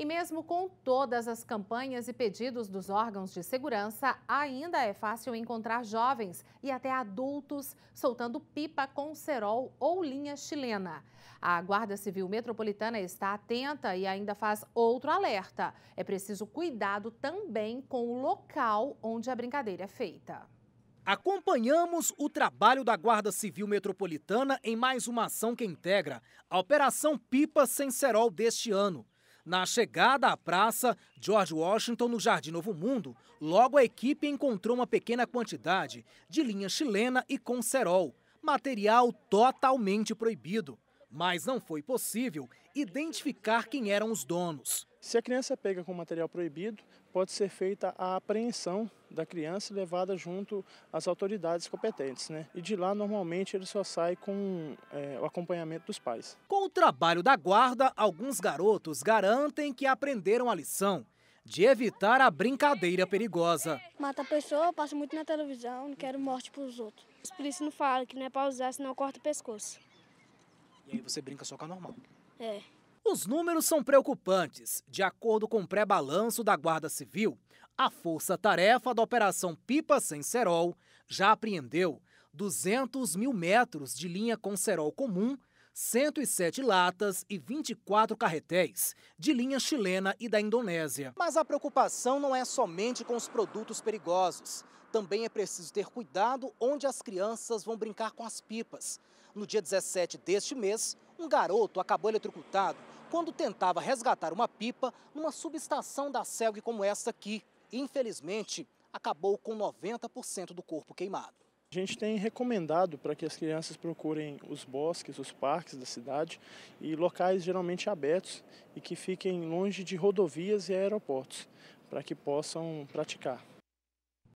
E mesmo com todas as campanhas e pedidos dos órgãos de segurança, ainda é fácil encontrar jovens e até adultos soltando pipa com cerol ou linha chilena. A Guarda Civil Metropolitana está atenta e ainda faz outro alerta. É preciso cuidado também com o local onde a brincadeira é feita. Acompanhamos o trabalho da Guarda Civil Metropolitana em mais uma ação que integra a Operação Pipa Sem Cerol deste ano. Na chegada à praça George Washington, no Jardim Novo Mundo, logo a equipe encontrou uma pequena quantidade de linha chilena e concerol, material totalmente proibido. Mas não foi possível identificar quem eram os donos. Se a criança pega com material proibido, pode ser feita a apreensão da criança levada junto às autoridades competentes, né? E de lá, normalmente, ele só sai com é, o acompanhamento dos pais. Com o trabalho da guarda, alguns garotos garantem que aprenderam a lição de evitar a brincadeira perigosa. Mata a pessoa, passa muito na televisão, não quero morte para os outros. Os polícia não falam que não é para usar, senão corta o pescoço. E aí você brinca só com a normal? É. Os números são preocupantes. De acordo com o pré-balanço da Guarda Civil, a força-tarefa da Operação Pipa Sem Serol já apreendeu 200 mil metros de linha com cerol comum 107 latas e 24 carretéis de linha chilena e da Indonésia. Mas a preocupação não é somente com os produtos perigosos. Também é preciso ter cuidado onde as crianças vão brincar com as pipas. No dia 17 deste mês, um garoto acabou eletrocutado quando tentava resgatar uma pipa numa subestação da SELG como essa aqui. Infelizmente, acabou com 90% do corpo queimado. A gente tem recomendado para que as crianças procurem os bosques, os parques da cidade e locais geralmente abertos e que fiquem longe de rodovias e aeroportos, para que possam praticar.